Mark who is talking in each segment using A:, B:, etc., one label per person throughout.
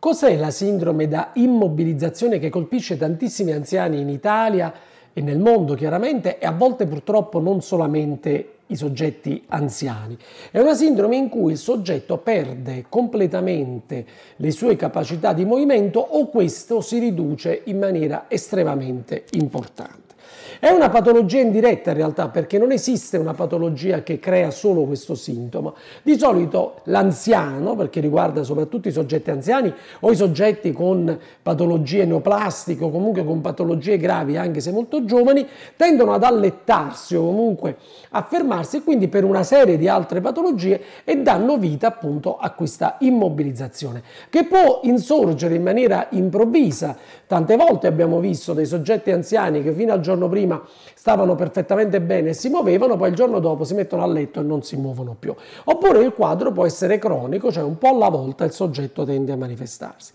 A: Cos'è la sindrome da immobilizzazione che colpisce tantissimi anziani in Italia e nel mondo chiaramente e a volte purtroppo non solamente i soggetti anziani. È una sindrome in cui il soggetto perde completamente le sue capacità di movimento o questo si riduce in maniera estremamente importante. È una patologia indiretta in realtà perché non esiste una patologia che crea solo questo sintomo. Di solito l'anziano, perché riguarda soprattutto i soggetti anziani o i soggetti con patologie neoplastiche o comunque con patologie gravi anche se molto giovani, tendono ad allettarsi o comunque a fermarsi e quindi per una serie di altre patologie e danno vita appunto a questa immobilizzazione che può insorgere in maniera improvvisa. Tante volte abbiamo visto dei soggetti anziani che fino al giorno giorno prima stavano perfettamente bene e si muovevano, poi il giorno dopo si mettono a letto e non si muovono più. Oppure il quadro può essere cronico, cioè un po' alla volta il soggetto tende a manifestarsi.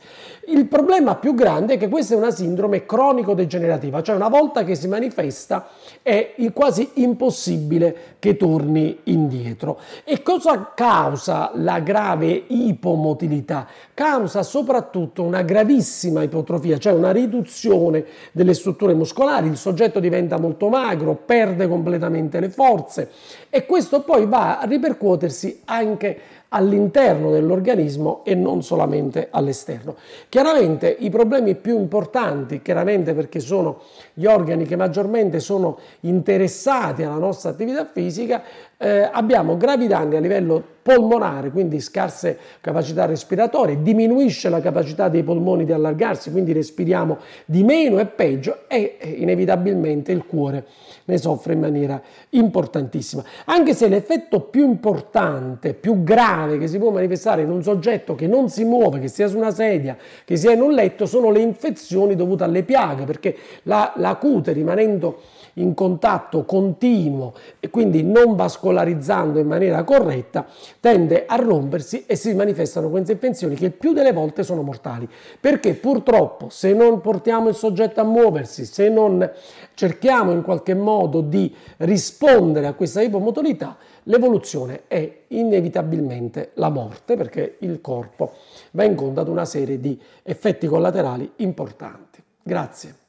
A: Il problema più grande è che questa è una sindrome cronico-degenerativa, cioè una volta che si manifesta è quasi impossibile che torni indietro. E cosa causa la grave ipomotilità? Causa soprattutto una gravissima ipotrofia, cioè una riduzione delle strutture muscolari, il soggetto soggetto diventa molto magro, perde completamente le forze e questo poi va a ripercuotersi anche all'interno dell'organismo e non solamente all'esterno. Chiaramente i problemi più importanti, chiaramente perché sono gli organi che maggiormente sono interessati alla nostra attività fisica, eh, abbiamo gravi danni a livello polmonare, quindi scarse capacità respiratorie, diminuisce la capacità dei polmoni di allargarsi, quindi respiriamo di meno e peggio e eh, inevitabilmente il cuore ne soffre in maniera importantissima. Anche se l'effetto più importante, più grave, grave che si può manifestare in un soggetto che non si muove, che sia su una sedia, che sia in un letto, sono le infezioni dovute alle piaghe, perché la, la cute rimanendo in contatto continuo e quindi non vascolarizzando in maniera corretta, tende a rompersi e si manifestano queste infezioni che più delle volte sono mortali. Perché purtroppo se non portiamo il soggetto a muoversi, se non cerchiamo in qualche modo di rispondere a questa ipomotorità, l'evoluzione è inevitabilmente la morte perché il corpo va incontro ad una serie di effetti collaterali importanti. Grazie.